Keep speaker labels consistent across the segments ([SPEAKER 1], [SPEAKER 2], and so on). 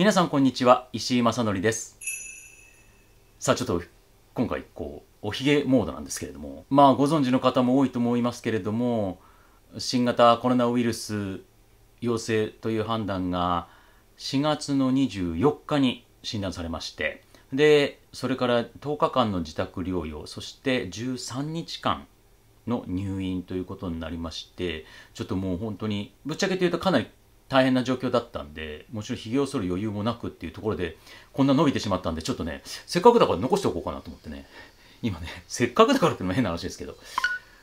[SPEAKER 1] 皆さんこんにちは石井正則ですさあちょっと今回こうおひげモードなんですけれどもまあご存知の方も多いと思いますけれども新型コロナウイルス陽性という判断が4月の24日に診断されましてでそれから10日間の自宅療養そして13日間の入院ということになりましてちょっともう本当にぶっちゃけて言うとかなり大変な状況だったんで、もちろん髭を剃る余裕もなくっていうところで、こんな伸びてしまったんで、ちょっとね、せっかくだから残しておこうかなと思ってね、今ね、せっかくだからってのも変な話ですけど、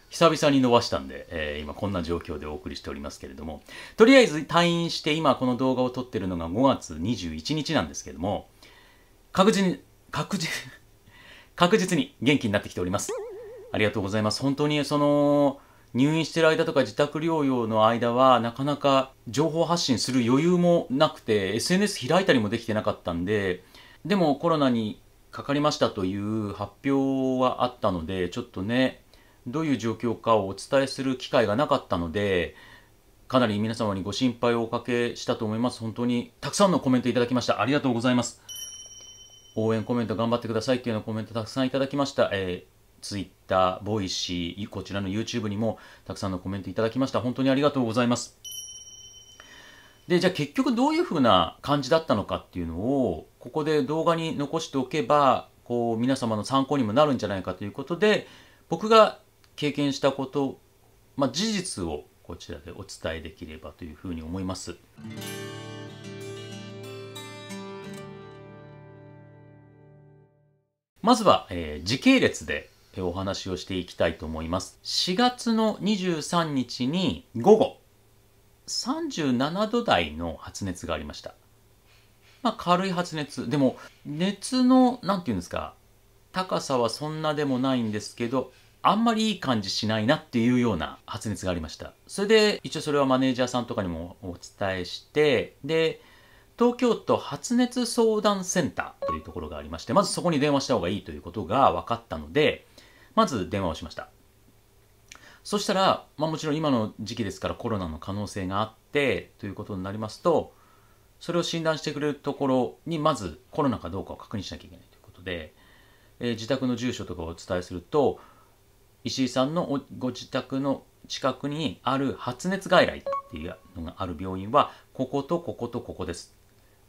[SPEAKER 1] 久々に伸ばしたんで、えー、今こんな状況でお送りしておりますけれども、とりあえず退院して今この動画を撮ってるのが5月21日なんですけども、確実に、確実、確実に元気になってきております。ありがとうございます。本当にその、入院してる間とか自宅療養の間はなかなか情報発信する余裕もなくて SNS 開いたりもできてなかったんででもコロナにかかりましたという発表はあったのでちょっとねどういう状況かをお伝えする機会がなかったのでかなり皆様にご心配をおかけしたと思います本当にたくさんのコメントいただきましたありがとうございます応援コメント頑張ってくださいっていうようなコメントたくさんいただきました、えーツイッター、ボイシー、こちらの YouTube にもたくさんのコメントいただきました。本当にありがとうございます。で、じゃあ結局どういうふうな感じだったのかっていうのを、ここで動画に残しておけば、こう皆様の参考にもなるんじゃないかということで、僕が経験したこと、まあ、事実をこちらでお伝えできればというふうに思います。まずは、えー、時系列でお話をしていきたいと思います。4月の23日に午後、37度台の発熱がありました。まあ、軽い発熱。でも、熱の、何て言うんですか、高さはそんなでもないんですけど、あんまりいい感じしないなっていうような発熱がありました。それで、一応それはマネージャーさんとかにもお伝えして、で、東京都発熱相談センターというところがありまして、まずそこに電話した方がいいということが分かったので、まず電話をしました。そしたら、まあ、もちろん今の時期ですからコロナの可能性があってということになりますと、それを診断してくれるところにまずコロナかどうかを確認しなきゃいけないということで、えー、自宅の住所とかをお伝えすると、石井さんのご自宅の近くにある発熱外来っていうのがある病院は、こことこことここです。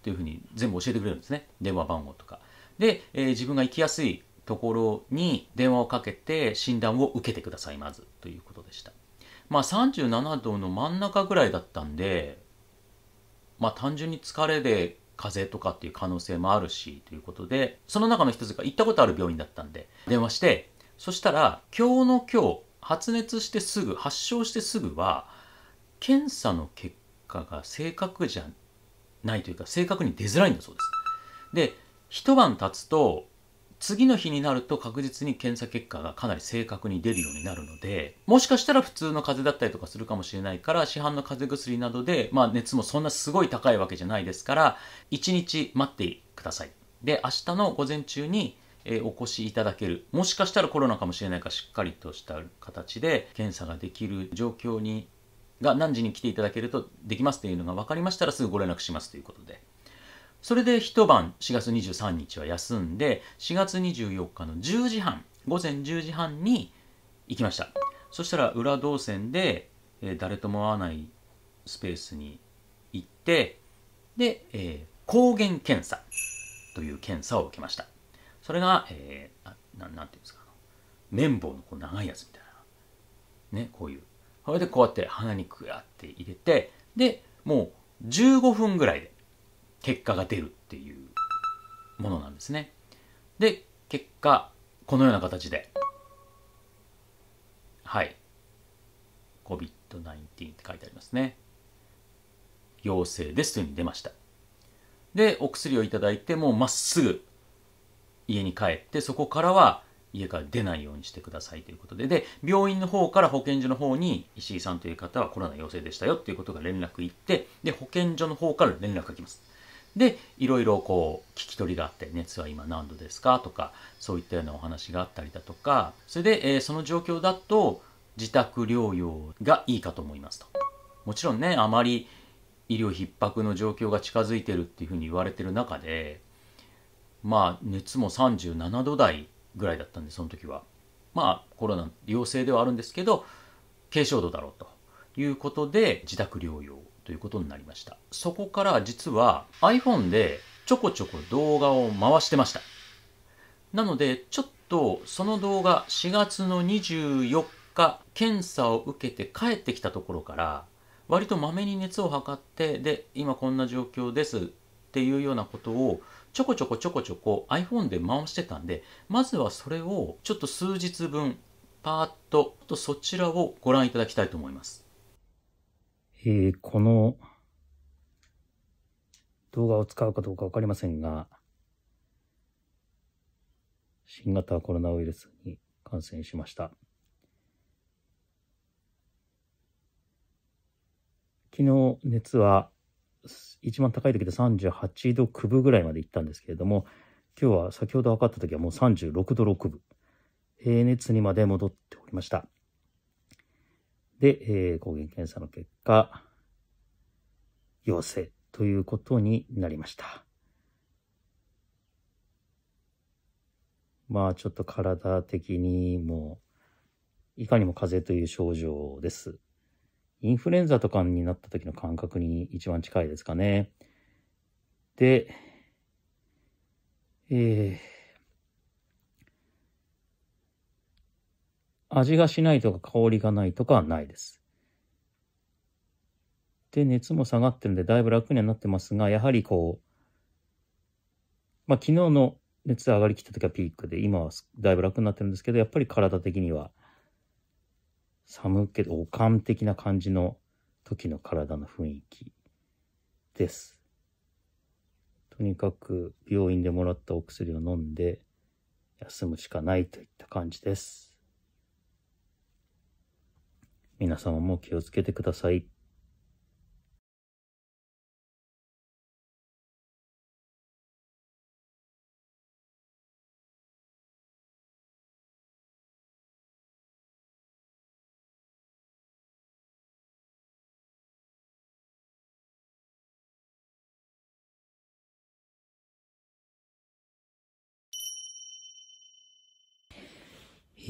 [SPEAKER 1] というふうに全部教えてくれるんですね。電話番号とか。で、えー、自分が行きやすいところに電話をかけて診断を受けてくださいまずということでしたまあ37度の真ん中ぐらいだったんでまあ単純に疲れで風邪とかっていう可能性もあるしということでその中の一つが行ったことある病院だったんで電話してそしたら今日の今日発熱してすぐ発症してすぐは検査の結果が正確じゃないというか正確に出づらいんだそうですで一晩経つと次の日になると確実に検査結果がかなり正確に出るようになるので、もしかしたら普通の風邪だったりとかするかもしれないから、市販の風邪薬などで、まあ熱もそんなすごい高いわけじゃないですから、1日待ってください。で、明日の午前中に、えお越しいただけるもしかしたらコロナかもしれないからしっかりとした形で検査ができる状況にが何時に来ていただけるとできますというのが分かりましたらすぐご連絡しますということでそれで一晩4月23日は休んで4月24日の10時半午前10時半に行きましたそしたら裏動線で、えー、誰とも会わないスペースに行ってで、えー、抗原検査という検査を受けましたそれが、えー、ななんていうんですか綿棒のこう長いやつみたいなねこういうそれでこうやって鼻にやって入れてでもう15分ぐらいで結果が出るっていうものなんですね。で、結果、このような形で、はい、COVID-19 って書いてありますね。陽性ですというふうに出ました。で、お薬をいただいて、もうまっすぐ家に帰って、そこからは家から出ないようにしてくださいということで、で、病院の方から保健所の方に、石井さんという方はコロナ陽性でしたよっていうことが連絡行って、で、保健所の方から連絡が来ます。でいろいろこう聞き取りがあって熱は今何度ですかとかそういったようなお話があったりだとかそれで、えその状況だと自宅療養がいいかと思いますともちろんねあまり医療逼迫の状況が近づいてるっていうふうに言われてる中でまあ熱も37度台ぐらいだったんでその時はまあコロナ陽性ではあるんですけど軽症度だろうということで自宅療養ということになりましたそこから実は iPhone でちょこちょこ動画を回してましたなのでちょっとその動画4月の24日検査を受けて帰ってきたところから割とまめに熱を測ってで今こんな状況ですっていうようなことをちょこちょこちょこちょこ iPhone で回してたんでまずはそれをちょっと数日分パーッととそちらをご覧いただきたいと思いますえー、この動画を使うかどうかわかりませんが、新型コロナウイルスに感染しました。昨日熱は一番高い時で38度9分ぐらいまで行ったんですけれども、今日は先ほど測った時はもう36度6分。平熱にまで戻っておりました。で、えー、抗原検査の結果、陽性ということになりました。まあちょっと体的にもいかにも風邪という症状です。インフルエンザとかになった時の感覚に一番近いですかね。で、えー、味がしないとか香りがないとかはないです。で、熱も下がってるんで、だいぶ楽にはなってますが、やはりこう、まあ、昨日の熱上がりきった時はピークで、今はだいぶ楽になってるんですけど、やっぱり体的には、寒けど、おかん的な感じの時の体の雰囲気です。とにかく病院でもらったお薬を飲んで休むしかないといった感じです。皆様も気をつけてください。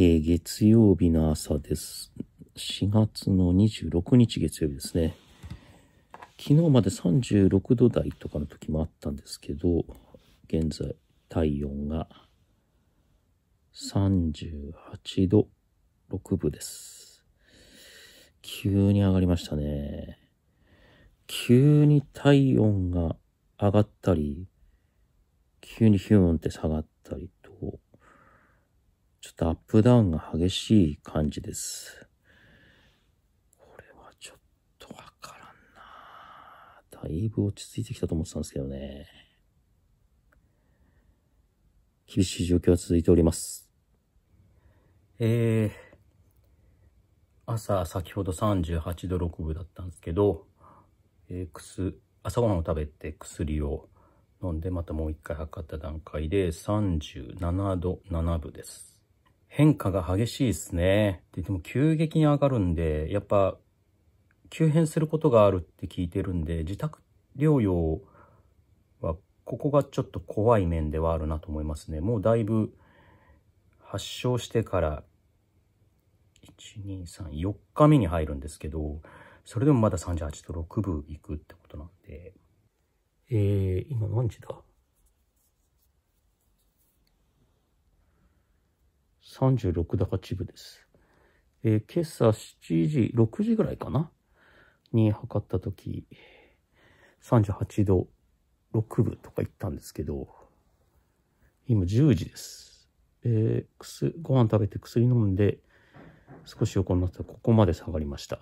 [SPEAKER 1] え月曜日の朝です。4月の26日月曜日ですね。昨日まで36度台とかの時もあったんですけど、現在体温が38度6分です。急に上がりましたね。急に体温が上がったり、急にヒューンって下がったりと、ちょっとアップダウンが激しい感じです。だいぶ落ち着いてきたと思ってたんですけどね。厳しい状況は続いております。えー、朝先ほど38度6分だったんですけど、えー、くす朝ごはんを食べて薬を飲んでまたもう一回測った段階で37度7分です変化が激しいですねででも急激に上がるんでやっぱ急変することがあるって聞いてるんで、自宅療養は、ここがちょっと怖い面ではあるなと思いますね。もうだいぶ発症してから、1、2、3、4日目に入るんですけど、それでもまだ38と6分いくってことなんで。えー、今何時だ ?36 だか8分です。えー、今朝7時、6時ぐらいかなに測った時、38度6分とか言ったんですけど、今10時です。えー、ご飯食べて薬飲んで、少し横になったらここまで下がりました。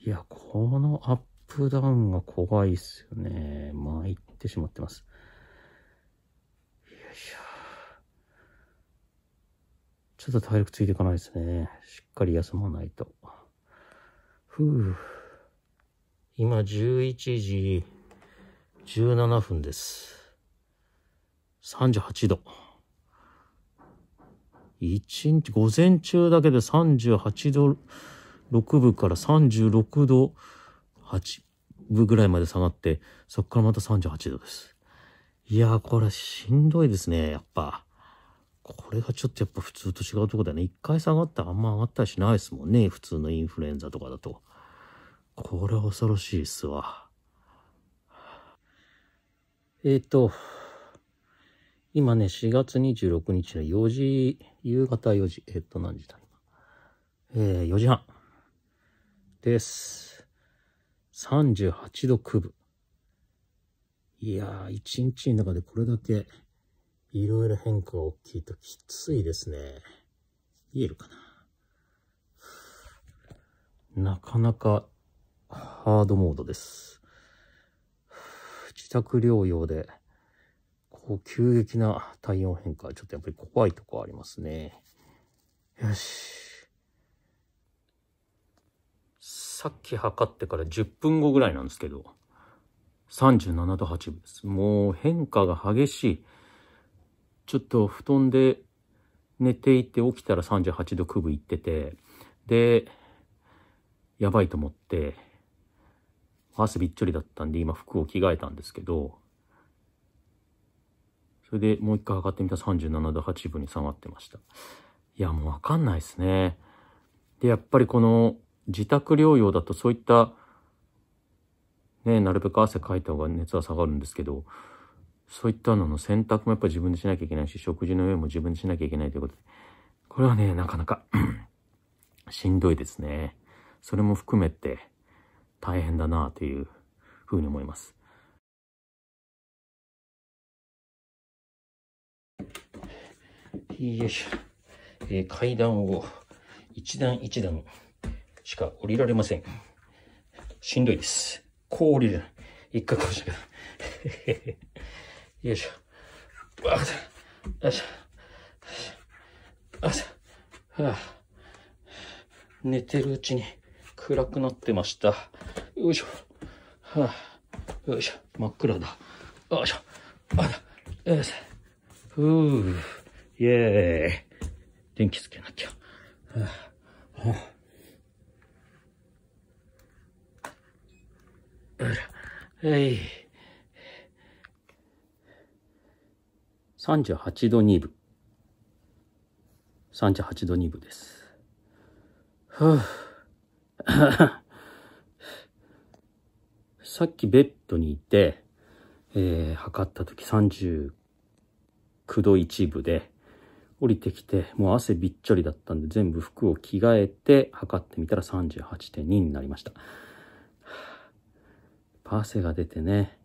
[SPEAKER 1] いや、このアップダウンが怖いっすよね。参ってしまってます。いちょっと体力ついていかないですね。しっかり休まないと。ふぅ。今11時17分です。38度。一日、午前中だけで38度6分から36度8分ぐらいまで下がって、そこからまた38度です。いやー、これしんどいですね、やっぱ。これがちょっとやっぱ普通と違うとこだね。一回下がったらあんま上がったりしないですもんね。普通のインフルエンザとかだと。これは恐ろしいっすわ。えっ、ー、と、今ね、4月26日の4時、夕方4時、えっ、ー、と、何時だ今。えー、4時半。です。38度区分。いやー、1日の中でこれだけ、いろいろ変化が大きいときついですね。言えるかな。なかなかハードモードです。自宅療養で、こう、急激な体温変化、ちょっとやっぱり怖いとこありますね。よし。さっき測ってから10分後ぐらいなんですけど、37度8分です。もう変化が激しい。ちょっと布団で寝ていて起きたら38度9分いってて、で、やばいと思って、汗びっちょりだったんで、今服を着替えたんですけど、それでもう一回測ってみたら37度8分に下がってました。いや、もうわかんないですね。で、やっぱりこの自宅療養だとそういった、ね、なるべく汗かいた方が熱は下がるんですけど、そういったのの洗濯もやっぱり自分でしなきゃいけないし、食事の用も自分でしなきゃいけないということで、これはね、なかなかしんどいですね。それも含めて、大変だなというふうに思います。よいしょ。えー、階段を一段一段しか降りられません。しんどいです。こう降りる。一回こうし よいしょ。わよいしょ。あ、はあ、寝てるうちに。暗くなってました。よいしょ。はあ、よいしょ。真っ暗だ。よいしょ。あだ。よいしょ。ふぅ。イェーイ。電気つけなきゃ。はあ、はあ、ら。えい。38度2分。38度2分です。ふぅ。さっきベッドにいて、えー、測った時39度一部で、降りてきて、もう汗びっちょりだったんで、全部服を着替えて測ってみたら38.2になりました。パセが出てね、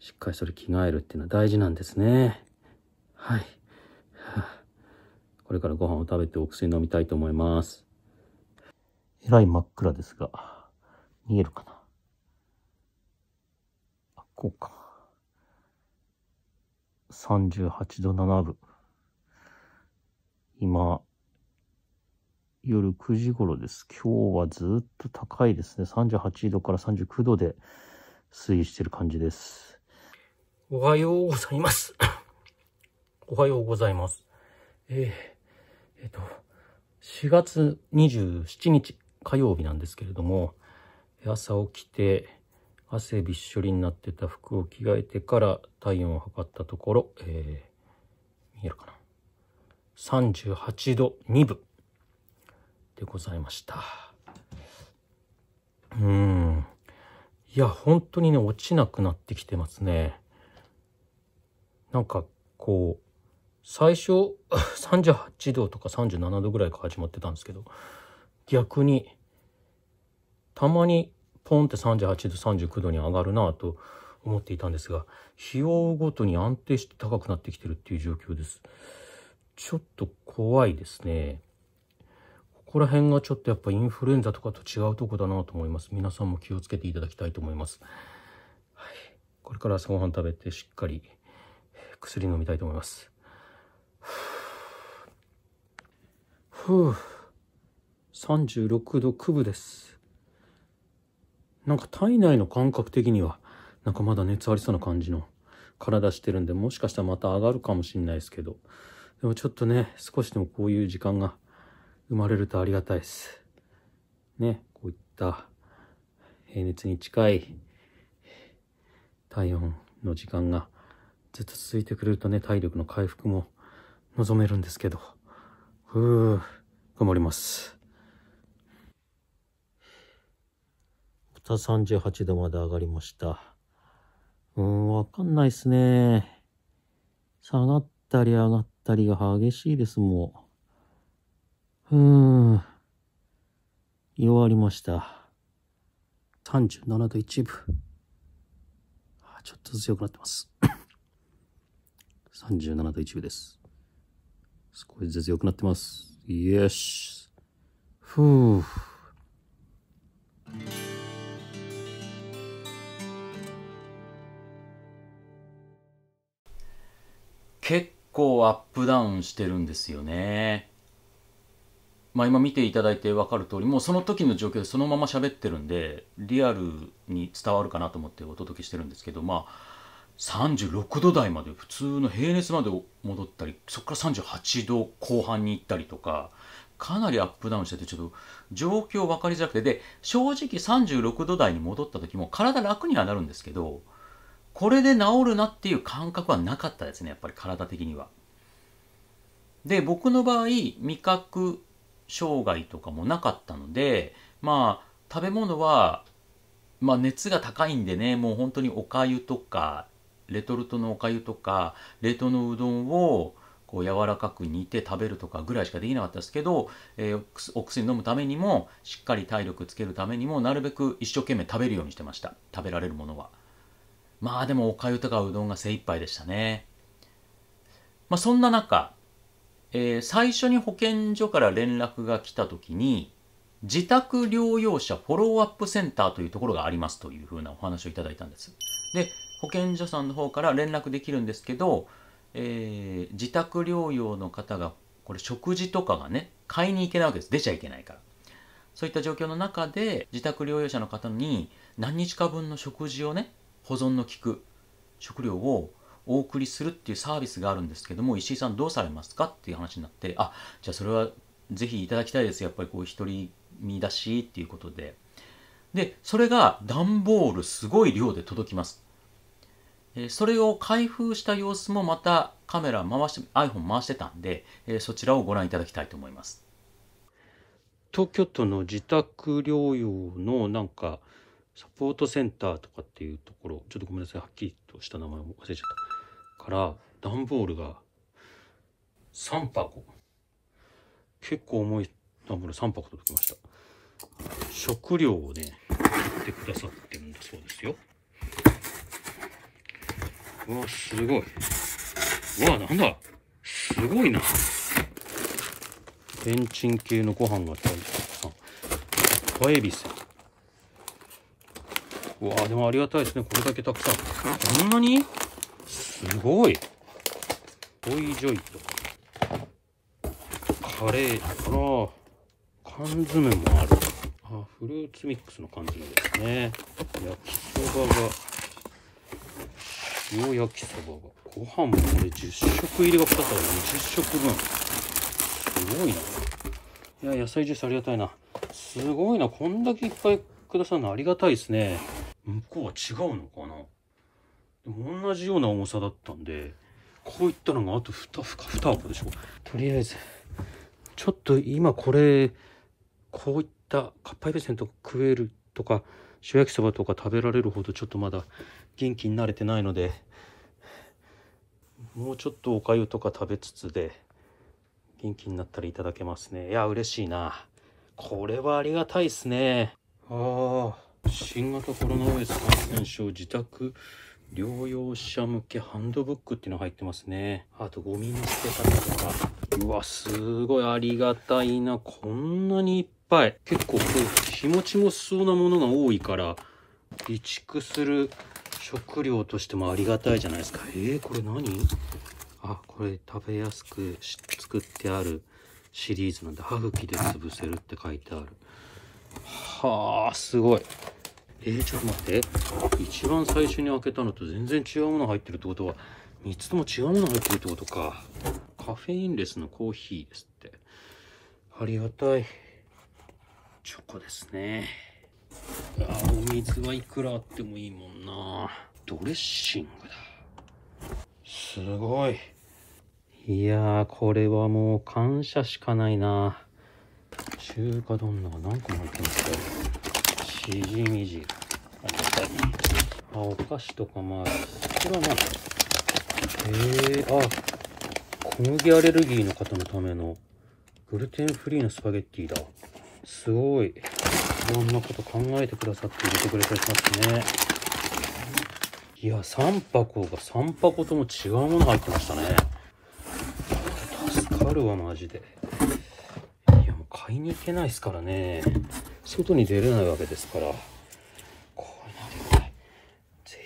[SPEAKER 1] しっかりそれ着替えるっていうのは大事なんですね。はい。これからご飯を食べてお薬飲みたいと思います。えらい真っ暗ですが、見えるかなあ、こうか。38度7分。今、夜9時頃です。今日はずっと高いですね。38度から39度で推移してる感じです。おはようございます。おはようございます。えー、えっ、ー、と、4月27日、火曜日なんですけれども朝起きて汗びっしょりになってた服を着替えてから体温を測ったところ、えー、見えるかな38度2分でございましたうんいや本当にね落ちなくなってきてますねなんかこう最初38度 とか37度ぐらいから始まってたんですけど逆にたまにポンって38度39度に上がるなと思っていたんですが日をごとに安定して高くなってきてるっていう状況ですちょっと怖いですねここら辺がちょっとやっぱインフルエンザとかと違うとこだなと思います皆さんも気をつけていただきたいと思います、はい、これから朝ごはん食べてしっかり薬飲みたいと思いますふぅ36度9分です。なんか体内の感覚的には、なんかまだ熱ありそうな感じの体してるんで、もしかしたらまた上がるかもしんないですけど、でもちょっとね、少しでもこういう時間が生まれるとありがたいです。ね、こういった平熱に近い体温の時間がずっと続いてくれるとね、体力の回復も望めるんですけど、ふぅ、頑張ります。38度まで上がりました。うーん、わかんないっすね。下がったり上がったりが激しいですもう。うーん。弱りました。37度1部。ちょっと強くなってます。37度1部です。少しずつ良くなってます。よし。ふぅ。結構アップダウンしてるんですよね。まあ今見ていただいて分かる通り、もうその時の状況でそのまま喋ってるんで、リアルに伝わるかなと思ってお届けしてるんですけど、まあ、36度台まで、普通の平熱まで戻ったり、そこから38度後半に行ったりとか、かなりアップダウンしてて、ちょっと状況分かりづらくて、で、正直36度台に戻った時も体楽にはなるんですけど、これで治るなっていう感覚はなかったですねやっぱり体的には。で僕の場合味覚障害とかもなかったのでまあ食べ物は、まあ、熱が高いんでねもう本当におかゆとかレトルトのおかゆとか冷凍のうどんをこう柔らかく煮て食べるとかぐらいしかできなかったですけど、えー、お薬飲むためにもしっかり体力つけるためにもなるべく一生懸命食べるようにしてました食べられるものは。まあでもおかゆとかうどんが精一杯でしたね。まあそんな中、えー、最初に保健所から連絡が来た時に、自宅療養者フォローアップセンターというところがありますというふうなお話をいただいたんです。で、保健所さんの方から連絡できるんですけど、えー、自宅療養の方が、これ食事とかがね、買いに行けないわけです。出ちゃいけないから。そういった状況の中で、自宅療養者の方に何日か分の食事をね、保存の効く食料をお送りするっていうサービスがあるんですけども石井さんどうされますかっていう話になってあじゃあそれはぜひいただきたいですやっぱりこう独り身だしっていうことででそれが段ボールすごい量で届きますそれを開封した様子もまたカメラ回して iPhone 回してたんでそちらをご覧いただきたいと思います東京都の自宅療養のなんかサポートセンターとかっていうところちょっとごめんなさいはっきりとした名前を忘れちゃったから段ボールが3箱結構重い段ボール3箱届きました食料をね送ってくださってるんだそうですようわすごいうわなんだすごいなレンチン系のご飯が大好きさ小エビさんうわでもありがたいですね。これだけたくさん。こんなにすごい。ボイジョイか。カレーから、缶詰もある。あ、フルーツミックスの缶詰ですね。焼きそばが、塩焼きそばが。ご飯もこれ10食入りが2つある。20食分。すごいな。いや、野菜ジュースありがたいな。すごいな。こんだけいっぱいくださるのありがたいですね。向こうは違うのかなでも同じような重さだったんでこういったのがあと 2, 2箱でしょとりあえずちょっと今これこういったかっぱえびせんとか食えるとか塩焼きそばとか食べられるほどちょっとまだ元気になれてないのでもうちょっとおかゆとか食べつつで元気になったらいただけますねいや嬉しいなこれはありがたいっすねああ新型コロナウイルス感染症自宅療養者向けハンドブックっていうの入ってますね。あとゴミの捨て方とか。うわ、すごいありがたいな。こんなにいっぱい。結構こう、日持ちもそうなものが多いから、備蓄する食料としてもありがたいじゃないですか。えー、これ何あ、これ食べやすく作ってあるシリーズなんで、歯茎で潰せるって書いてある。はあ、すごい。えちょっと待って一番最初に開けたのと全然違うもの入ってるってことは3つとも違うもの入ってるってことかカフェインレスのコーヒーですってありがたいチョコですねあお水はいくらあってもいいもんなドレッシングだすごいいやーこれはもう感謝しかないな中華丼のが何個も入ってますよしじみじあたあお菓子とかもあるこれは何だへえー、あ小麦アレルギーの方のためのグルテンフリーのスパゲッティだすごいいろんなこと考えてくださって入れてくれてますねいや3箱が3箱とも違うもの入ってましたね助かるわマジでいやもう買いに
[SPEAKER 2] 行けないっすからね外に出れない
[SPEAKER 1] わけですから。ゼ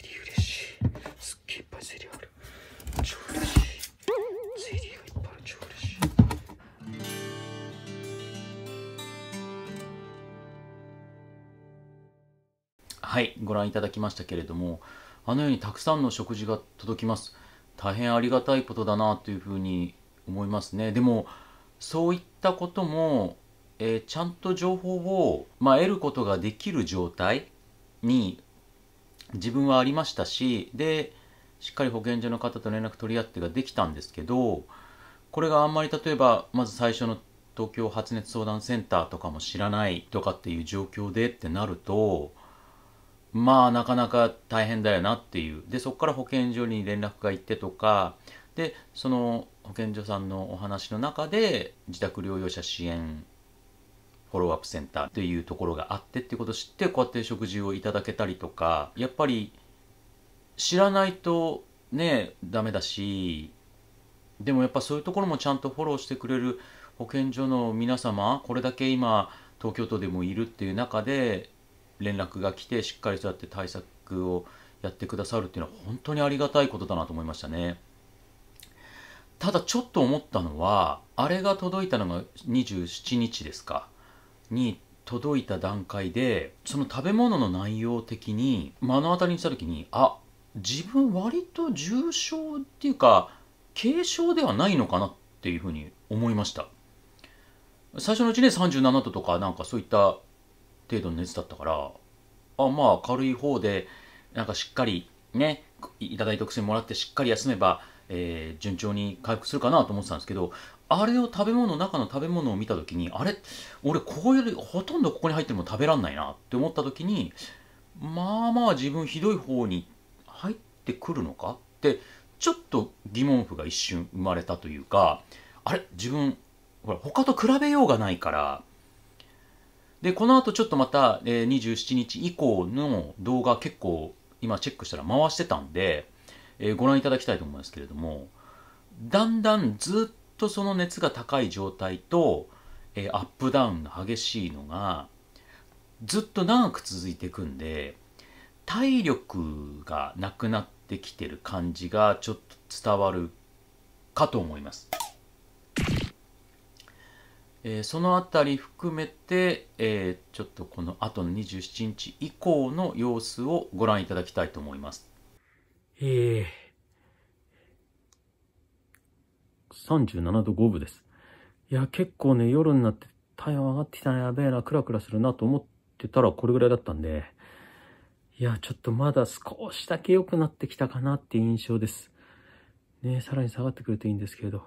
[SPEAKER 1] リー嬉しい。はい、ご覧いただきましたけれども、あのようにたくさんの食事が届きます。大変ありがたいことだなというふうに思いますね。でも、そういったこともえー、ちゃんと情報を、まあ、得ることができる状態に自分はありましたしでしっかり保健所の方と連絡取り合ってができたんですけどこれがあんまり例えばまず最初の東京発熱相談センターとかも知らないとかっていう状況でってなるとまあなかなか大変だよなっていうでそこから保健所に連絡が行ってとかでその保健所さんのお話の中で自宅療養者支援フォローアップセンターっていうところがあってっていうことを知ってこうやって食事をいただけたりとかやっぱり知らないとねダメだしでもやっぱそういうところもちゃんとフォローしてくれる保健所の皆様これだけ今東京都でもいるっていう中で連絡が来てしっかりそうやって対策をやってくださるっていうのは本当にありがたいことだなと思いましたね。ただちょっと思ったのはあれが届いたのが27日ですかに届いた段階でその食べ物の内容的に目の当たりにした時にあ自分割と重症っていうか軽症ではないのかなっていうふうに思いました最初のうちね37度とかなんかそういった程度の熱だったからあまあ軽い方でなんかしっかりねいただいた薬もらってしっかり休めば、えー、順調に回復するかなと思ってたんですけどあれを食べ物中の食べ物を見た時にあれ俺こういうほとんどここに入ってるもの食べらんないなって思った時にまあまあ自分ひどい方に入ってくるのかってちょっと疑問符が一瞬生まれたというかあれ自分ほら他と比べようがないからでこの後ちょっとまた、えー、27日以降の動画結構今チェックしたら回してたんで、えー、ご覧いただきたいと思いますけれどもだんだんずっとその熱が高い状態と、えー、アップダウンが激しいのがずっと長く続いていくんで体力がなくなってきてる感じがちょっと伝わるかと思います。えー、その辺り含めて、えー、ちょっとこの後の27日以降の様子をご覧いただきたいと思います。えー37度5分です。いや、結構ね、夜になって体温上がってきたらやべえな、クラクラするなと思ってたらこれぐらいだったんで、いや、ちょっとまだ少しだけ良くなってきたかなっていう印象です。ね、さらに下がってくるといいんですけど。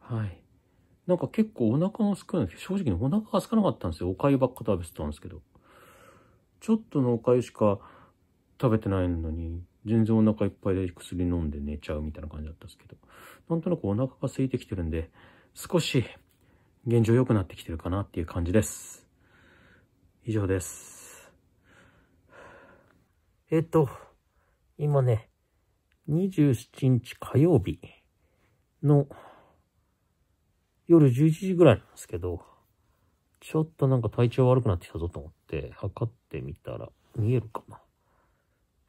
[SPEAKER 1] はい。なんか結構お腹が空くんですけど、正直にお腹が空かなかったんですよ。お粥ばっか食べてたんですけど。ちょっとのお粥しか食べてないのに、全然お腹いっぱいで薬飲んで寝ちゃうみたいな感じだったんですけど、なんとなくお腹が空いてきてるんで、少し現状良くなってきてるかなっていう感じです。以上です。えっ、と、今ね、27日火曜日の夜11時ぐらいなんですけど、ちょっとなんか体調悪くなってきたぞと思って測ってみたら見えるかな。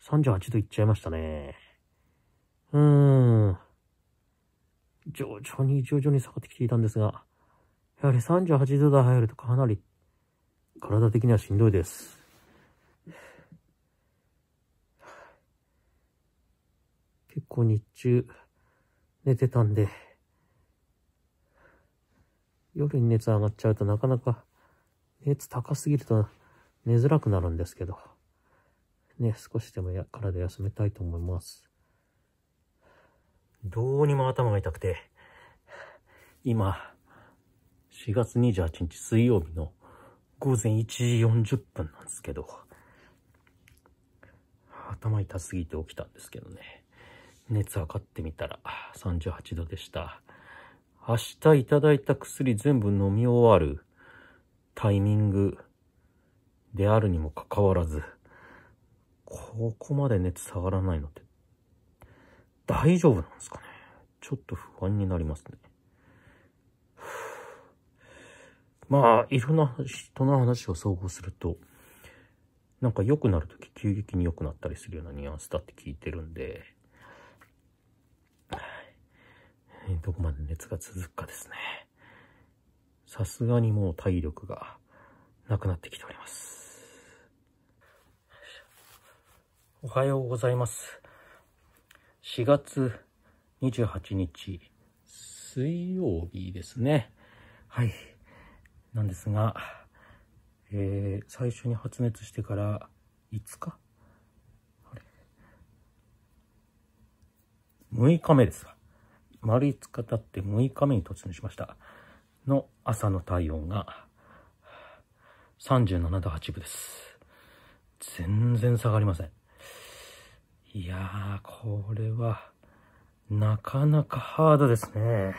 [SPEAKER 1] 38度いっちゃいましたね。うーん。徐々に徐々に下がってきていたんですが、やはり38度台入るとかなり体的にはしんどいです。結構日中寝てたんで、夜に熱上がっちゃうとなかなか熱高すぎると寝づらくなるんですけど。ね、少しでもや体休めたいと思います。どうにも頭が痛くて、今、4月28日水曜日の午前1時40分なんですけど、頭痛すぎて起きたんですけどね。熱測ってみたら38度でした。明日いただいた薬全部飲み終わるタイミングであるにもかかわらず、そこまで熱下がらないのって、大丈夫なんですかねちょっと不安になりますね。まあ、いろんな人の話を総合すると、なんか良くなるとき急激に良くなったりするようなニュアンスだって聞いてるんで、どこまで熱が続くかですね。さすがにもう体力がなくなってきております。おはようございます。4月28日、水曜日ですね。はい。なんですが、えー、最初に発熱してから5日あれ ?6 日目です丸5日経って6日目に突入しました。の朝の体温が37度8分です。全然下がりません。いやー、これは、なかなかハードですね。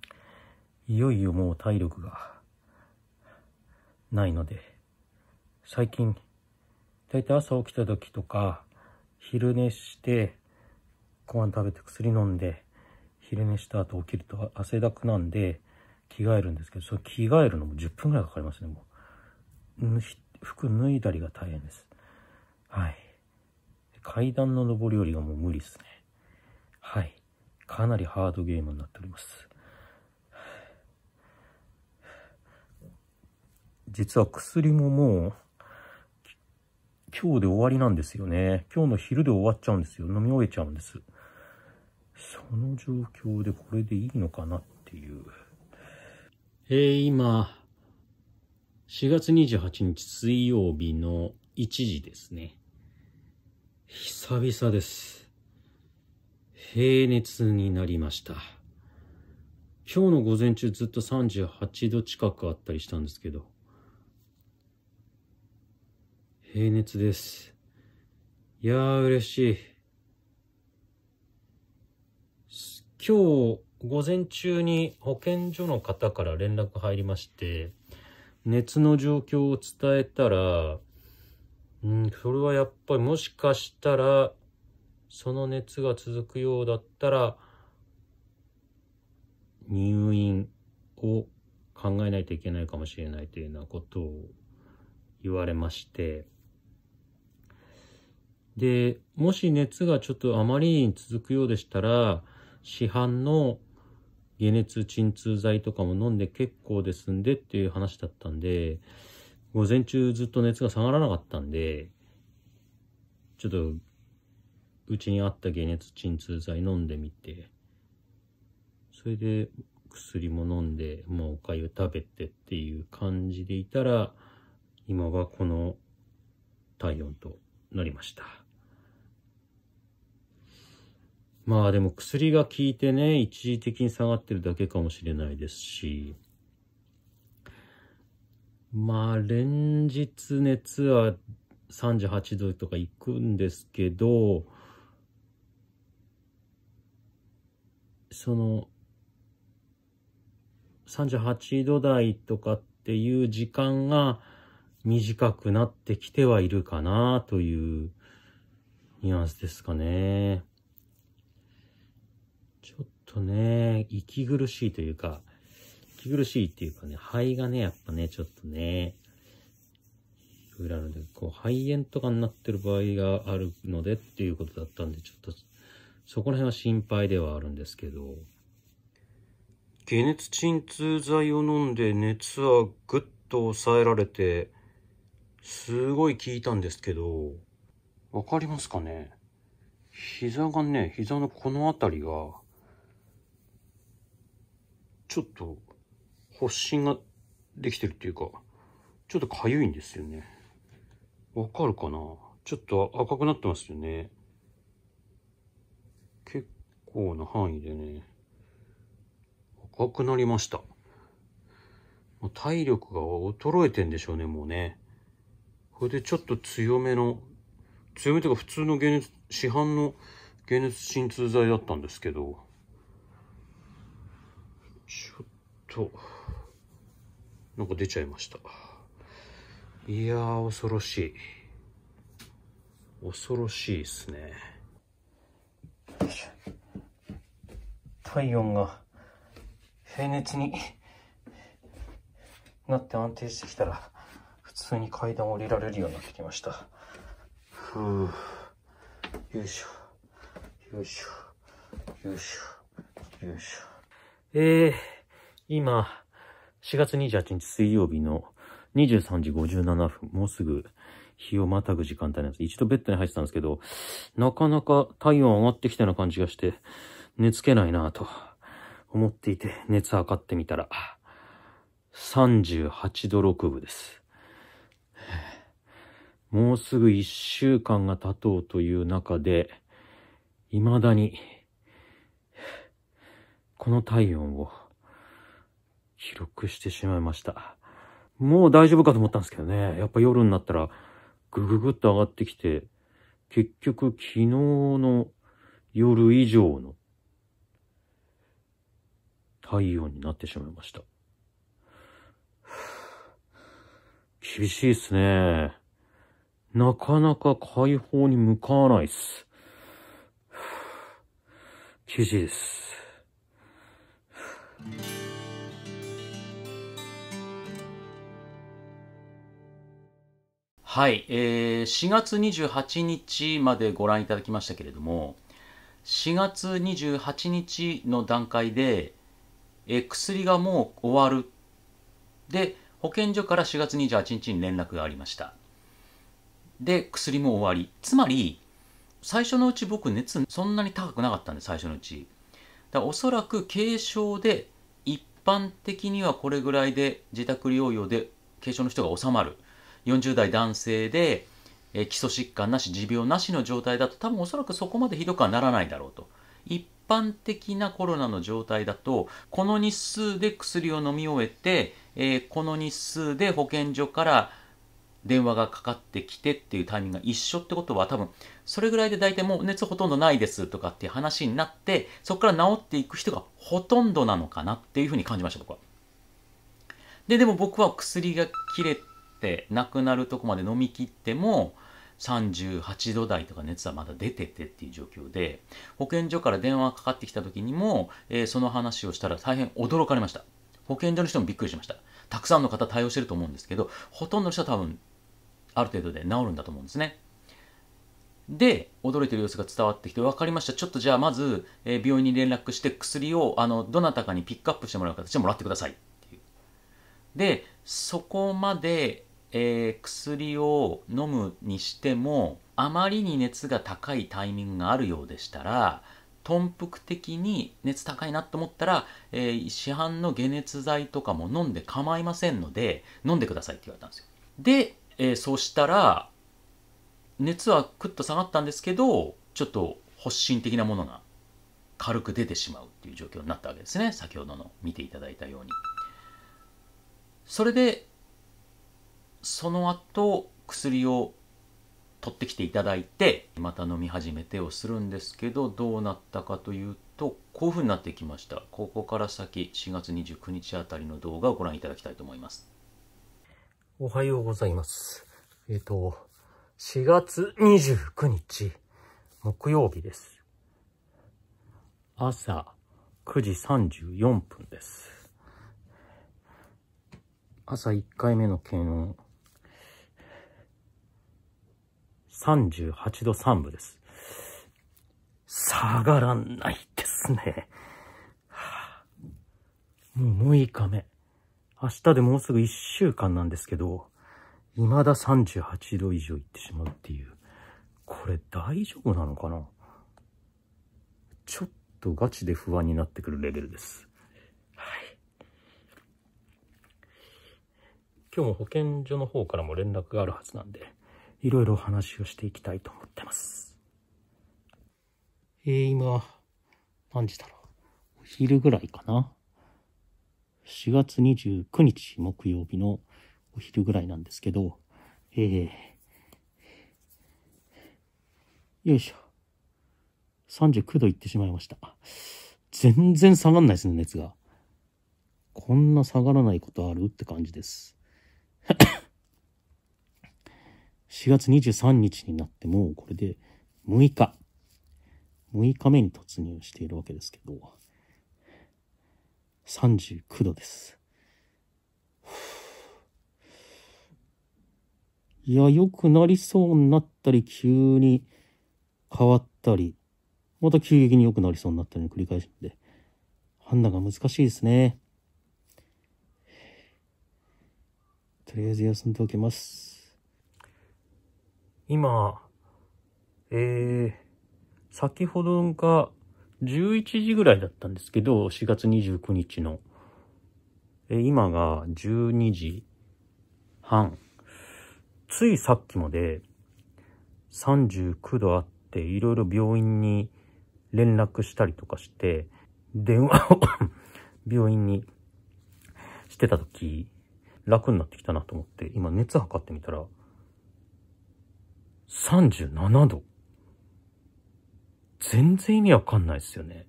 [SPEAKER 1] いよいよもう体力がないので、最近、だいたい朝起きた時とか、昼寝して、ご飯食べて薬飲んで、昼寝した後起きると汗だくなんで、着替えるんですけど、その着替えるのも10分ぐらいかかりますね、もう。服脱いだりが大変です。はい。階段の上り下りがもう無理ですね。はい。かなりハードゲームになっております。実は薬ももう、今日で終わりなんですよね。今日の昼で終わっちゃうんですよ。飲み終えちゃうんです。その状況でこれでいいのかなっていう。えー、今、4月28日水曜日の1時ですね。久々です。平熱になりました。今日の午前中ずっと38度近くあったりしたんですけど、平熱です。いやー嬉しい。今日午前中に保健所の方から連絡入りまして、熱の状況を伝えたら、うん、それはやっぱりもしかしたら、その熱が続くようだったら、入院を考えないといけないかもしれないというようなことを言われまして、で、もし熱がちょっとあまりに続くようでしたら、市販の解熱鎮痛剤とかも飲んで結構ですんでっていう話だったんで、午前中ずっと熱が下がらなかったんで、ちょっと、うちにあった解熱鎮痛剤飲んでみて、それで薬も飲んで、もうお粥食べてっていう感じでいたら、今はこの体温となりました。まあでも薬が効いてね、一時的に下がってるだけかもしれないですし、まあ、連日熱は38度とか行くんですけど、その、38度台とかっていう時間が短くなってきてはいるかなというニュアンスですかね。ちょっとね、息苦しいというか、息苦しいっていうかね、肺がね、やっぱね、ちょっとね、いろいろあるんで、こう、肺炎とかになってる場合があるのでっていうことだったんで、ちょっと、そこら辺は心配ではあるんですけど。解熱鎮痛剤を飲んで熱はぐっと抑えられて、すごい効いたんですけど、わかりますかね膝がね、膝のこの辺りが、ちょっと発疹ができてるっていうか、ちょっと痒いんですよね。わかるかなちょっと赤くなってますよね。結構な範囲でね、赤くなりました。もう体力が衰えてんでしょうね、もうね。これでちょっと強めの、強めというか普通の解熱、市販の解熱鎮痛剤だったんですけど、ちょっと、なんか出ちゃいました。いやー、恐ろしい。恐ろしいっすね。体温が平熱になって安定してきたら、普通に階段を降りられるようになってきました。ふぅ。よいしょ。よいしょ。よいしょ。よいしょ。えー、今、4月28日水曜日の23時57分、もうすぐ日をまたぐ時間帯なんです。一度ベッドに入ってたんですけど、なかなか体温上がってきたような感じがして、寝つけないなぁと思っていて、熱測ってみたら、38度6分です。もうすぐ1週間が経とうという中で、未だに、この体温を記録してしまいました。もう大丈夫かと思ったんですけどね。やっぱ夜になったら、ぐぐぐっと上がってきて、結局昨日の夜以上の太陽になってしまいました。厳しいっすね。なかなか解放に向かわないっす。厳しいです。はい、えー、4月28日までご覧いただきましたけれども、4月28日の段階で、えー、薬がもう終わる。で、保健所から4月28日に連絡がありました。で、薬も終わり。つまり、最初のうち僕熱そんなに高くなかったんで、最初のうち。だおそらく軽症で、一般的にはこれぐらいで自宅療養で軽症の人が収まる。40代男性で、えー、基礎疾患なし持病なしの状態だと多分おそらくそこまでひどくはならないだろうと一般的なコロナの状態だとこの日数で薬を飲み終えて、えー、この日数で保健所から電話がかかってきてっていうタイミングが一緒ってことは多分それぐらいで大体もう熱ほとんどないですとかっていう話になってそこから治っていく人がほとんどなのかなっていうふうに感じました僕は。ででも僕は薬が切れってなくなるとこまで飲み切っても38度台とか熱はまだ出ててっていう状況で保健所から電話がかかってきた時にも、えー、その話をしたら大変驚かれました保健所の人もびっくりしましたたくさんの方対応してると思うんですけどほとんどの人は多分ある程度で治るんだと思うんですねで驚いてる様子が伝わってきて分かりましたちょっとじゃあまず、えー、病院に連絡して薬をあのどなたかにピックアップしてもらう形でもらってくださいっていうでそこまでえー、薬を飲むにしてもあまりに熱が高いタイミングがあるようでしたら頓服的に熱高いなと思ったら、えー、市販の解熱剤とかも飲んで構いませんので飲んでくださいって言われたんですよで、えー、そうしたら熱はクッと下がったんですけどちょっと発疹的なものが軽く出てしまうっていう状況になったわけですね先ほどの見ていただいたようにそれでその後薬を取ってきていただいてまた飲み始めてをするんですけどどうなったかというとこういうふうになってきましたここから先4月29日あたりの動画をご覧いただきたいと思いますおはようございますえっ、ー、と4月29日木曜日です朝9時34分です朝1回目の検温38度3分です。下がらないですね。もう6日目。明日でもうすぐ1週間なんですけど、未だ38度以上いってしまうっていう。これ大丈夫なのかなちょっとガチで不安になってくるレベルです。はい。今日も保健所の方からも連絡があるはずなんで、いろいろ話をしていきたいと思ってます。えー、今、何時だろう。お昼ぐらいかな。4月29日木曜日のお昼ぐらいなんですけど、えー、よいしょ。39度いってしまいました。全然下がんないですね、熱が。こんな下がらないことあるって感じです。4月23日になってもうこれで6日6日目に突入しているわけですけど39度ですいや良くなりそうになったり急に変わったりまた急激に良くなりそうになったりの繰り返しで判断が難しいですねとりあえず休んでおきます今、えー、先ほどが11時ぐらいだったんですけど、4月29日の、えー、今が12時半。ついさっきまで39度あって、いろいろ病院に連絡したりとかして、電話を 病院にしてた時、楽になってきたなと思って、今熱測ってみたら、37度。全然意味わかんないですよね。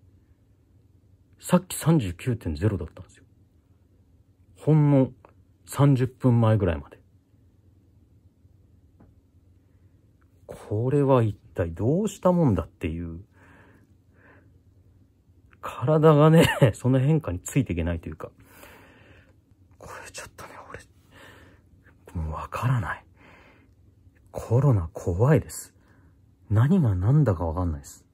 [SPEAKER 1] さっき39.0だったんですよ。ほんの30分前ぐらいまで。これは一体どうしたもんだっていう。体がね、その変化についていけないというか。これちょっとね、俺、もうわからない。コロナ怖いです。何が何だかわかんないです。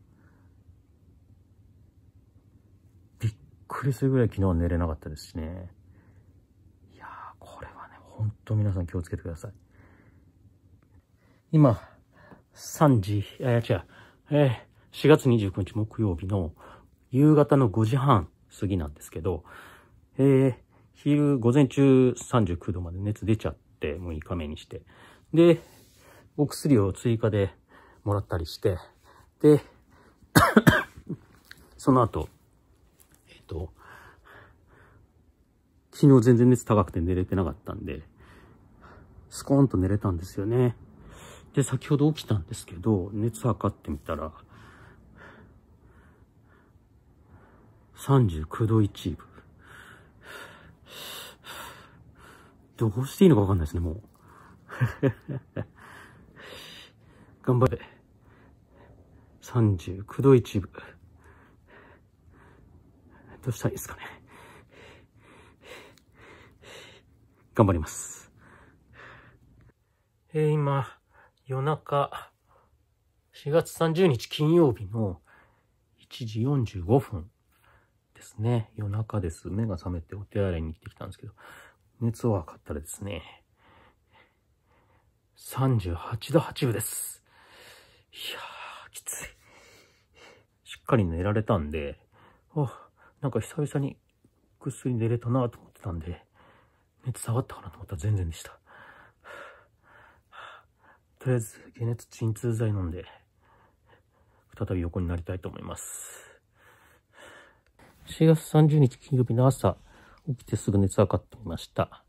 [SPEAKER 1] びっくりするぐらい昨日は寝れなかったですしね。いやー、これはね、ほんと皆さん気をつけてください。今、3時、あ、違う、えー、4月29日木曜日の夕方の5時半過ぎなんですけど、えー、昼、午前中39度まで熱出ちゃって、もう2日目にして。で、お薬を追加でもらったりして、で、その後、えっ、ー、と、昨日全然熱高くて寝れてなかったんで、スコーンと寝れたんですよね。で、先ほど起きたんですけど、熱測ってみたら、39度1分。どうしていいのかわかんないですね、もう。頑張れ。39度1部。どうしたらいいですかね。頑張ります。えー、今、夜中、4月30日金曜日の1時45分ですね。夜中です。目が覚めてお手洗いに行ってきたんですけど、熱を測ったらですね、38度8分です。いやー、きつい。しっかり寝られたんで、あ、なんか久々にぐっすり寝れたなと思ってたんで、熱下がったかなと思ったら全然でした。とりあえず、解熱鎮痛剤飲んで、再び横になりたいと思います。4月30日金曜日の朝、起きてすぐ熱上がってみました。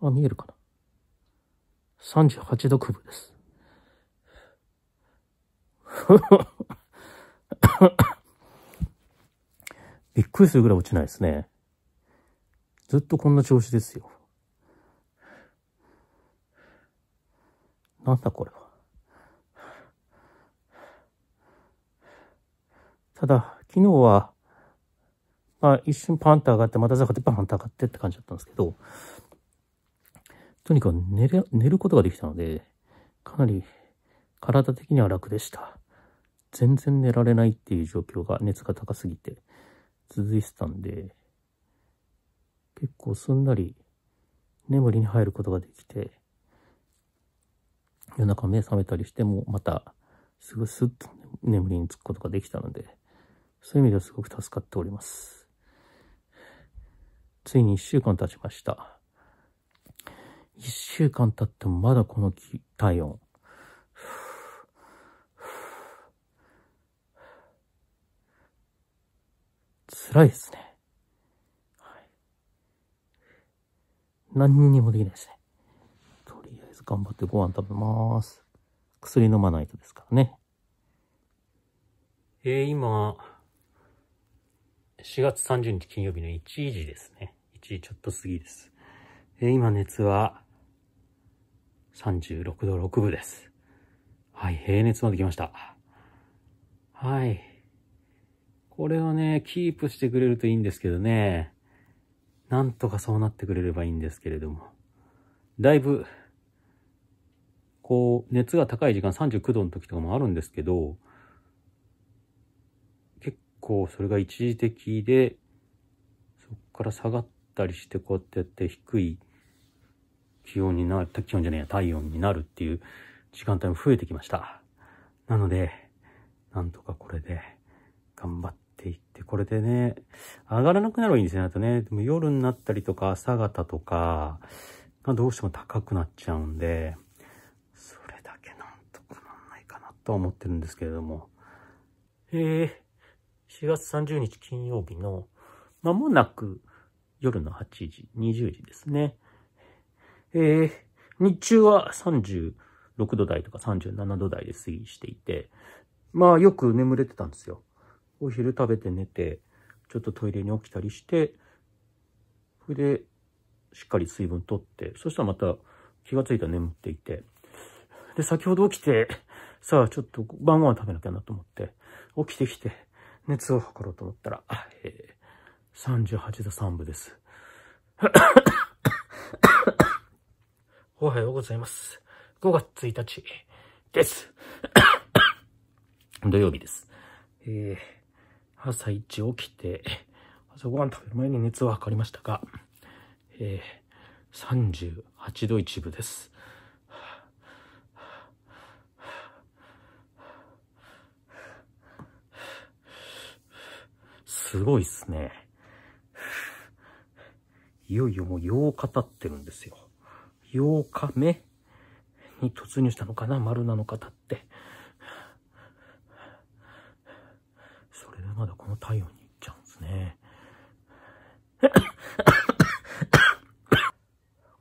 [SPEAKER 1] あ、見えるかな38度区分です。びっくりするぐらい落ちないですね。ずっとこんな調子ですよ。なんだこれは。ただ、昨日は、まあ一瞬パンと上がって、また下がってパンと上がってって感じだったんですけど、とにかく寝れ寝ることができたので、かなり体的には楽でした。全然寝られないっていう状況が熱が高すぎて続いてたんで、結構すんなり眠りに入ることができて、夜中目覚めたりしてもまたすぐスッと眠りにつくことができたので、そういう意味ではすごく助かっております。ついに一週間経ちました。一週間経ってもまだこの体温。辛いですね。はい。何にもできないですね。とりあえず頑張ってご飯食べます。薬飲まないとですからね。えー、今、4月30日金曜日の1時ですね。1時ちょっと過ぎです。えー、今熱は36度6分です。はい、平熱まで来ました。はい。これをね、キープしてくれるといいんですけどね。なんとかそうなってくれればいいんですけれども。だいぶ、こう、熱が高い時間39度の時とかもあるんですけど、結構それが一時的で、そこから下がったりして、こうやってやって低い気温になる、気温じゃねえや、体温になるっていう時間帯も増えてきました。なので、なんとかこれで頑張っていって、これでね、上がらなくなるばいいんですよね。あとね、でも夜になったりとか朝方とかがどうしても高くなっちゃうんで、それだけなんとかなんないかなとは思ってるんですけれども。えー、4月30日金曜日の、まもなく夜の8時、20時ですね。えー、日中は36度台とか37度台で推移していて、まあよく眠れてたんですよ。お昼食べて寝て、ちょっとトイレに起きたりして、それでしっかり水分取って、そしたらまた気がついたら眠っていて、で、先ほど起きて、さあちょっと晩ご飯食べなきゃなと思って、起きてきて、熱を測ろうと思ったら、えー、38度3分です。おはようございます。5月1日です。土曜日です。えー、朝一起きて、朝ごはん食べる前に熱は測りましたが、えー、38度一部です。すごいっすね。いよいよもう8日経ってるんですよ。8日目に突入したのかな丸なのかって。それでまだこの体温に行っちゃうんですね。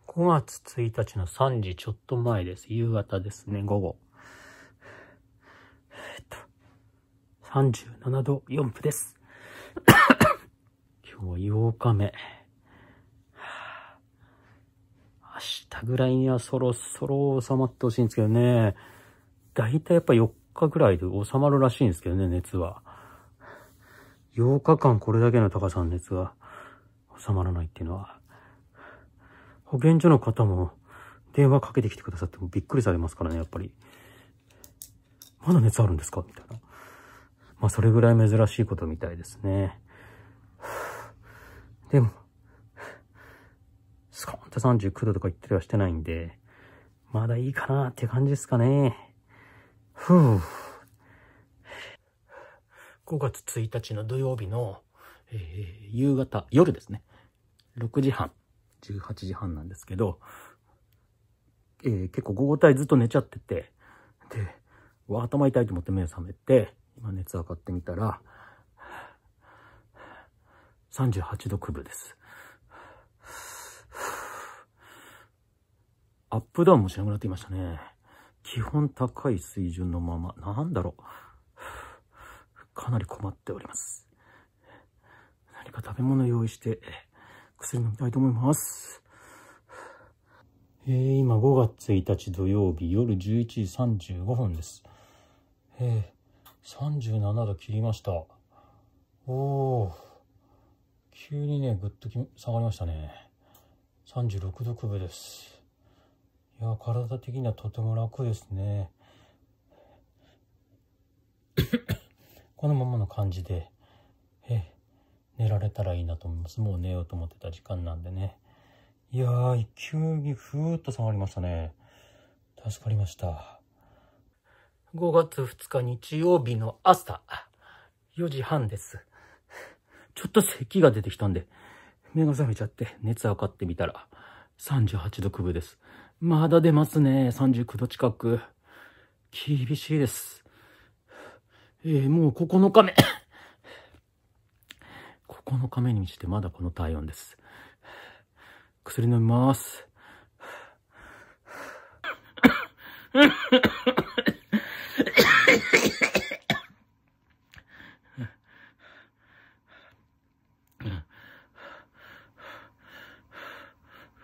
[SPEAKER 1] 5 月1日の3時ちょっと前です。夕方ですね、午後。えっと、37度4分です。今日は8日目。明日ぐらいにはそろそろ収まってほしいんですけどね。だいたいやっぱ4日ぐらいで収まるらしいんですけどね、熱は。8日間これだけの高さの熱が収まらないっていうのは。保健所の方も電話かけてきてくださってもびっくりされますからね、やっぱり。まだ熱あるんですかみたいな。まあ、それぐらい珍しいことみたいですね。でも、スコーンて39度とか言ったりはしてないんで、まだいいかなって感じですかね。ふぅ。5月1日の土曜日の、えー、夕方、夜ですね。6時半、18時半なんですけど、えー、結構午後帯ずっと寝ちゃってて、で、わ、頭痛いと思って目覚めて、今熱測ってみたら、38度9分です。アップダウンもしなくなってきましたね。基本高い水準のまま、なんだろう。かなり困っております。何か食べ物用意して、薬飲みたいと思います。えー、今5月1日土曜日夜11時35分です。えー、37度切りました。おお、急にね、ぐっと下がりましたね。36度くぶです。や、体的にはとても楽ですね。このままの感じで、え、寝られたらいいなと思います。もう寝ようと思ってた時間なんでね。いやー、急にふーっと下がりましたね。助かりました。5月2日日曜日の朝、4時半です。ちょっと咳が出てきたんで、目が覚めちゃって、熱測ってみたら、38度9分です。まだ出ますね。39度近く。厳しいです。えー、もう9日目。9日目に満ちてまだこの体温です。薬飲みます。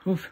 [SPEAKER 1] Oof.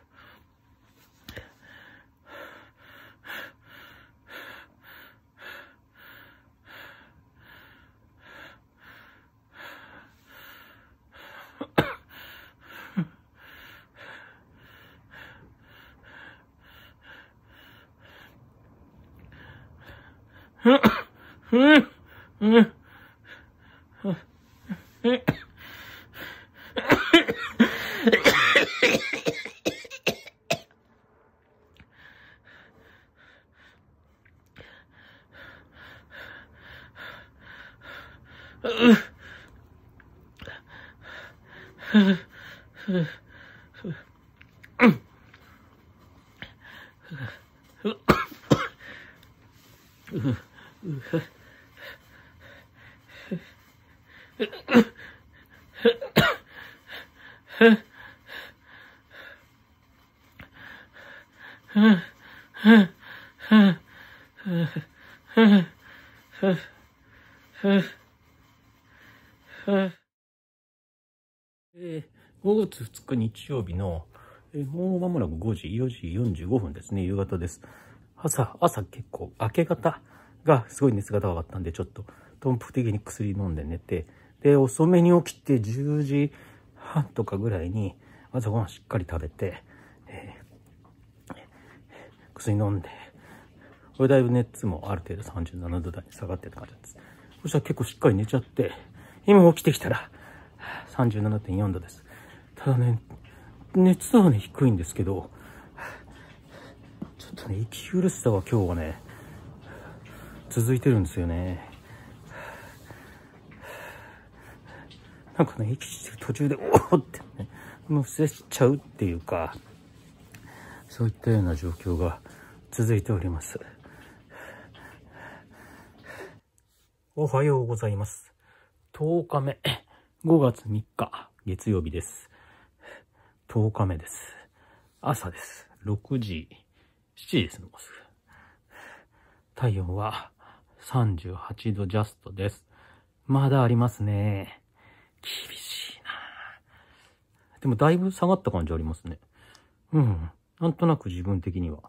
[SPEAKER 1] 2日日曜日の、えもう間もなく5時、4時45分ですね、夕方です。朝、朝結構、明け方がすごい熱が高かったんで、ちょっと、頓服的に薬飲んで寝て、で、遅めに起きて10時半とかぐらいに、朝ごはんしっかり食べて、えー、薬飲んで、これだいぶ熱もある程度37度台に下がってた感じです。そしたら結構しっかり寝ちゃって、今起きてきたら37.4度です。ただね、熱度はね、低いんですけど、ちょっとね、息苦しさが今日はね、続いてるんですよね。なんかね、息してる途中で、おおってね、もう伏せしちゃうっていうか、そういったような状況が続いております。おはようございます。10日目、5月3日、月曜日です。10日目です。朝です。6時、7時ですね、もうすぐ。体温は38度ジャストです。まだありますね。厳しいなでもだいぶ下がった感じありますね。うん。なんとなく自分的には。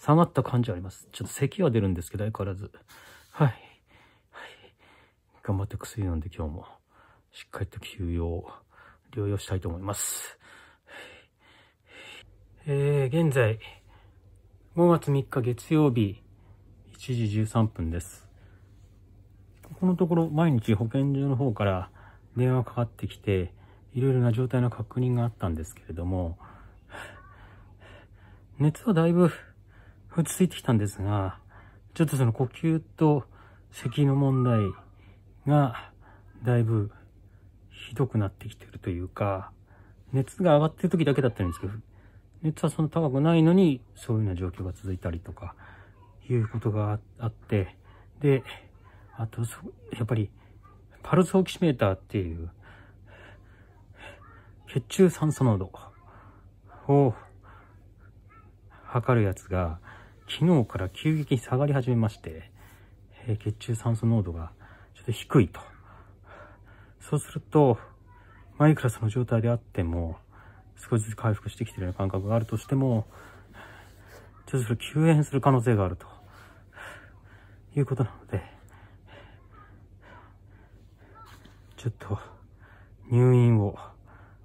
[SPEAKER 1] 下がった感じあります。ちょっと咳は出るんですけど、相変わらず。はい。はい、頑張って薬飲んで今日も、しっかりと休養療養したいと思います。えー、現在、5月3日月曜日、1時13分です。ここのところ、毎日保健所の方から電話かかってきて、いろいろな状態の確認があったんですけれども、熱はだいぶ落ち着いてきたんですが、ちょっとその呼吸と咳の問題がだいぶひどくなってきてるというか、熱が上がってる時だけだったんですけど、熱はそんな高くないのに、そういうような状況が続いたりとか、いうことがあって、で、あと、やっぱり、パルスオキシメーターっていう、血中酸素濃度を測るやつが、昨日から急激に下がり始めまして、え血中酸素濃度がちょっと低いと。そうすると、マイクラスの状態であっても、少しずつ回復してきてるような感覚があるとしても、ちょっとそれ救援する可能性があるということなので、ちょっと入院を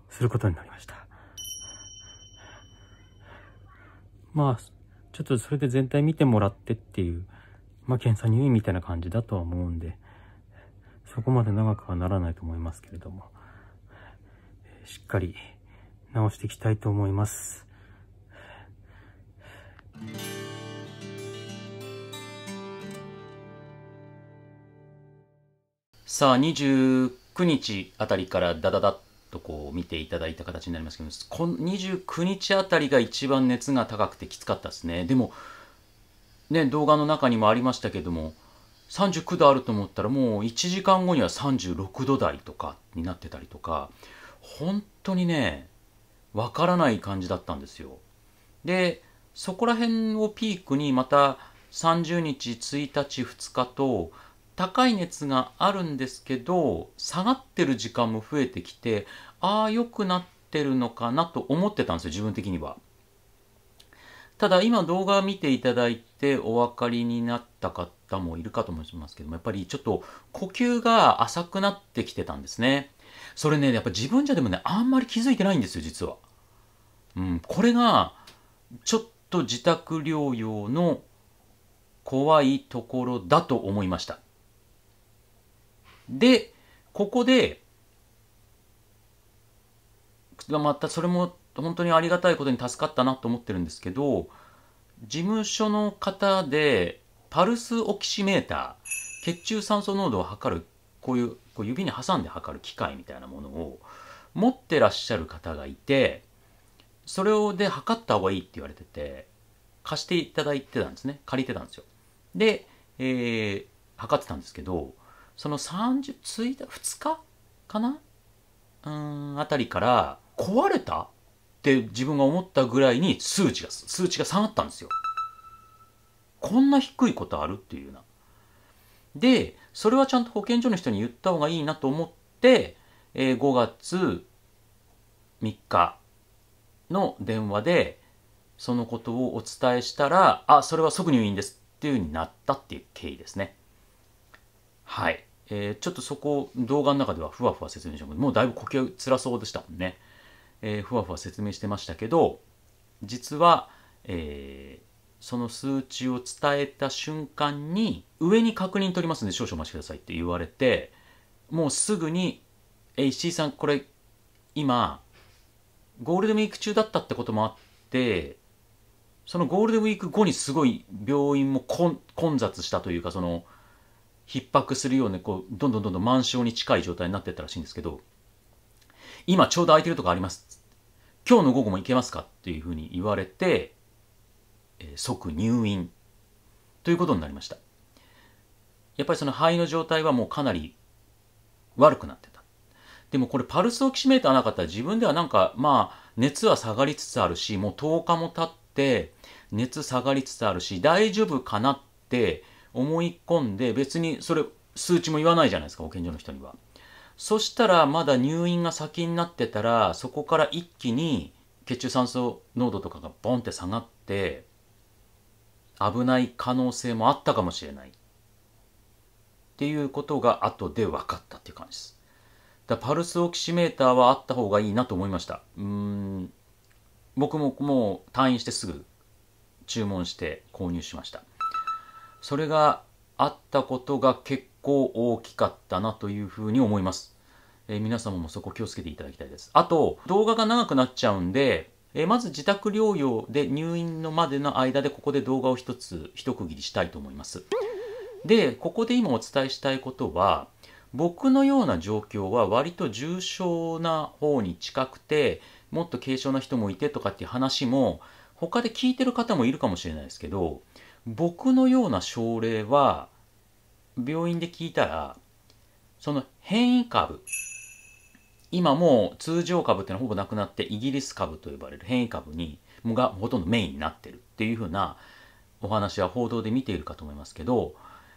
[SPEAKER 1] することになりました。まあ、ちょっとそれで全体見てもらってっていう、まあ検査入院みたいな感じだとは思うんで、そこまで長くはならないと思いますけれども、しっかり直していきたいと思います。さあ、29日あたりからダダダッとこう見ていただいた形になりますけど、この29日あたりが一番熱が高くてきつかったですね。でも、ね、動画の中にもありましたけども、39度あると思ったらもう1時間後には36度台とかになってたりとか、本当にね、わからない感じだったんですよ。で、そこら辺をピークにまた30日、1日、2日と高い熱があるんですけど、下がってる時間も増えてきて、ああ、良くなってるのかなと思ってたんですよ、自分的には。ただ今動画見ていただいてお分かりになった方もいるかと思いますけども、やっぱりちょっと呼吸が浅くなってきてたんですね。それね、やっぱ自分じゃでもね、あんまり気づいてないんですよ、実は。うん、これがちょっと自宅療養の怖いところだと思いました。で、ここで、またそれも本当にありがたいことに助かったなと思ってるんですけど、事務所の方でパルスオキシメーター、血中酸素濃度を測る、こういうこう指に挟んで測る機械みたいなものを持ってらっしゃる方がいて、それをで測った方がいいって言われてて貸していただいてたんですね借りてたんですよで、えー、測ってたんですけどその30、いた2日かなうん、あたりから、壊れたって自分が思ったぐらいに数値が、数値が下がったんですよ。こんな低いことあるっていうような。で、それはちゃんと保健所の人に言った方がいいなと思って、えー、5月3日の電話でそのことをお伝えしたらあそれは即入院ですっていう風になったっていう経緯ですねはい、えー、ちょっとそこ動画の中ではふわふわ説明してもうだいぶ呼吸辛そうでしたもんね、えー、ふわふわ説明してましたけど実は、えー、その数値を伝えた瞬間に上に確認取りますんで少々お待ちくださいって言われてもうすぐにえ石井さんこれ今ゴールデンウィーク中だったってこともあってそのゴールデンウィーク後にすごい病院も混雑したというかその逼迫するようにこうどんどんどんどん満床に近い状態になってったらしいんですけど今ちょうど空いてるとこあります今日の午後も行けますかっていうふうに言われて、え即入院ということになりましたやっぱりその肺の状態はもうかなり悪くなってたでもこれパルスオキシメーターなかったら自分ではなんかまあ熱は下がりつつあるしもう10日も経って熱下がりつつあるし大丈夫かなって思い込んで別にそれ数値も言わないじゃないですか保健所の人には。そしたらまだ入院が先になってたらそこから一気に血中酸素濃度とかがボンって下がって危ない可能性もあったかもしれないっていうことが後で分かったっていう感じです。だパルスオキシメーターはあった方がいいなと思いました。うん。僕ももう退院してすぐ注文して購入しました。それがあったことが結構大きかったなというふうに思います。えー、皆様もそこ気をつけていただきたいです。あと、動画が長くなっちゃうんで、えー、まず自宅療養で入院のまでの間でここで動画を一つ一区切りしたいと思います。で、ここで今お伝えしたいことは、僕のような状況は割と重症な方に近くてもっと軽症な人もいてとかっていう話も他で聞いてる方もいるかもしれないですけど僕のような症例は病院で聞いたらその変異株今もう通常株っていうのはほぼなくなってイギリス株と呼ばれる変異株にがほとんどメインになってるっていうふうなお話は報道で見ているかと思いますけど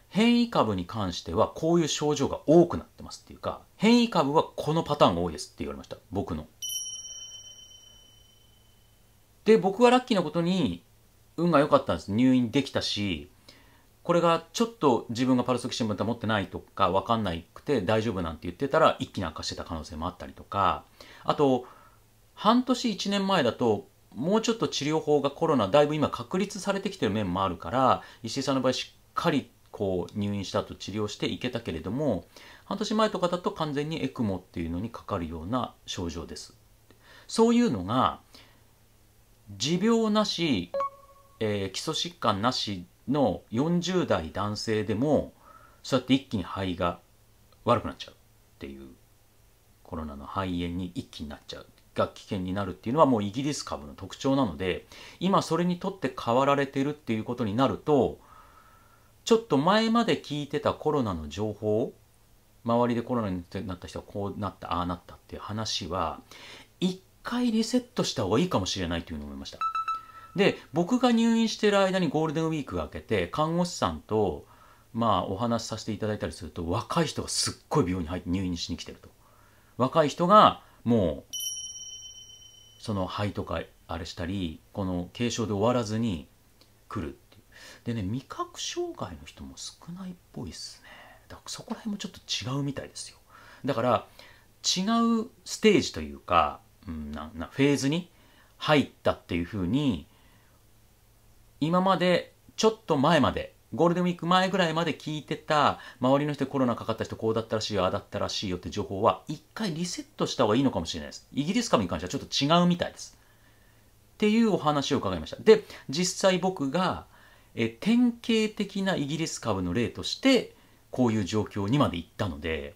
[SPEAKER 1] 変異株に関してはこういう症状が多くなってますっていうか変異株はこのパターンが多いですって言われました僕の。で僕はラッキーなことに運が良かったんです入院できたしこれがちょっと自分がパルスキシム持ってないとか分かんないくて大丈夫なんて言ってたら一気に悪化してた可能性もあったりとかあと半年1年前だともうちょっと治療法がコロナだいぶ今確立されてきてる面もあるから石井さんの場合しっかりこう入院した後治療していけたけれども半年前とかだと完全にエクモっていうのにかかるような症状ですそういうのが持病なし、えー、基礎疾患なしの40代男性でもそうやって一気に肺が悪くなっちゃうっていうコロナの肺炎に一気になっちゃうが危険になるっていうのはもうイギリス株の特徴なので今それにとって変わられてるっていうことになるとちょっと前まで聞いてたコロナの情報周りでコロナになった人はこうなったああなったっていう話は一回リセットした方がいいかもしれないというふうに思いましたで僕が入院してる間にゴールデンウィークが明けて看護師さんとまあお話しさせていただいたりすると若い人がすっごい病院に入って入院しに来てると若い人がもうその肺とかあれしたりこの軽症で終わらずに来るでね味覚障害の人も少ないっぽいっすねだからそこら辺もちょっと違うみたいですよだから違うステージというか、うん、ななフェーズに入ったっていうふうに今までちょっと前までゴールデンウィーク前ぐらいまで聞いてた周りの人コロナかかった人こうだったらしいよああだったらしいよって情報は一回リセットした方がいいのかもしれないですイギリス株に関してはちょっと違うみたいですっていうお話を伺いましたで実際僕がえ典型的なイギリス株の例としてこういう状況にまでいったので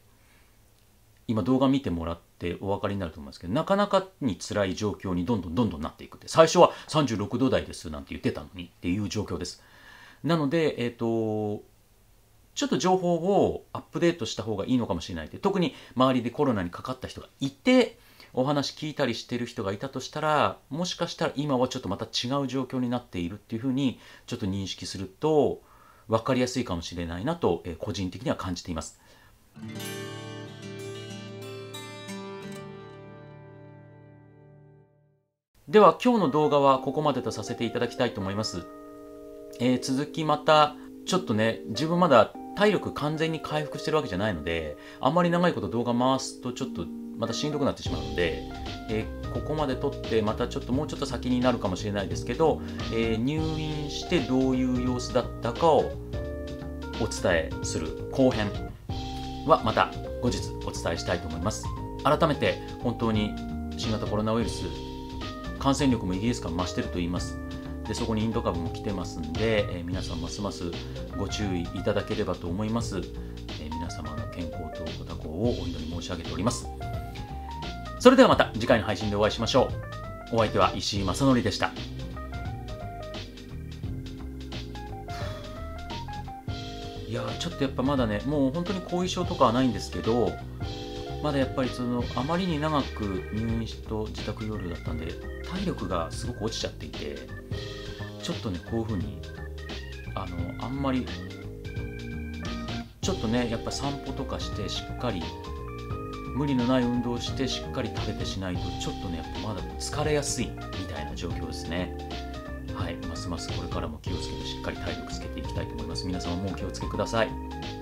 [SPEAKER 1] 今動画見てもらってお分かりになると思いますけどなかなかに辛い状況にどんどんどんどんなっていくって最初は36度台ですなんて言ってたのにっていう状況ですなのでえっ、ー、とちょっと情報をアップデートした方がいいのかもしれないって特に周りでコロナにかかった人がいてお話聞いたりしてる人がいたとしたらもしかしたら今はちょっとまた違う状況になっているっていうふうにちょっと認識すると分かりやすいかもしれないなと、え個人的には感じています。では今日の動画はここまでとさせていただきたいと思います。えー、続きまたちょっとね自分まだ体力完全に回復してるわけじゃないのであんまり長いこと動画回すとちょっとまたしんどくなってしまうので、えー、ここまで撮ってまたちょっともうちょっと先になるかもしれないですけど、えー、入院してどういう様子だったかをお伝えする後編はまた後日お伝えしたいと思います改めて本当に新型コロナウイルス感染力もイギリス間増してると言いますでそこにインド株も来てますんで、え皆さんますますご注意いただければと思います、え皆様の健康とご多幸をお祈り申し上げておりますそれではまた次回の配信でお会いしましょうお相手は石井正則でしたいやちょっとやっぱまだねもう本当に後遺症とかはないんですけどまだやっぱりそのあまりに長く入院と自宅療養だったんで体力がすごく落ちちゃっていてちょっとねこういうふうにあのあんまりちょっとねやっぱ散歩とかしてしっかり無理のない運動をしてしっかり食べてしないとちょっとねやっぱまだ疲れやすいみたいな状況ですねはいますますこれからも気をつけてしっかり体力つけていきたいと思います皆様もお気をつけください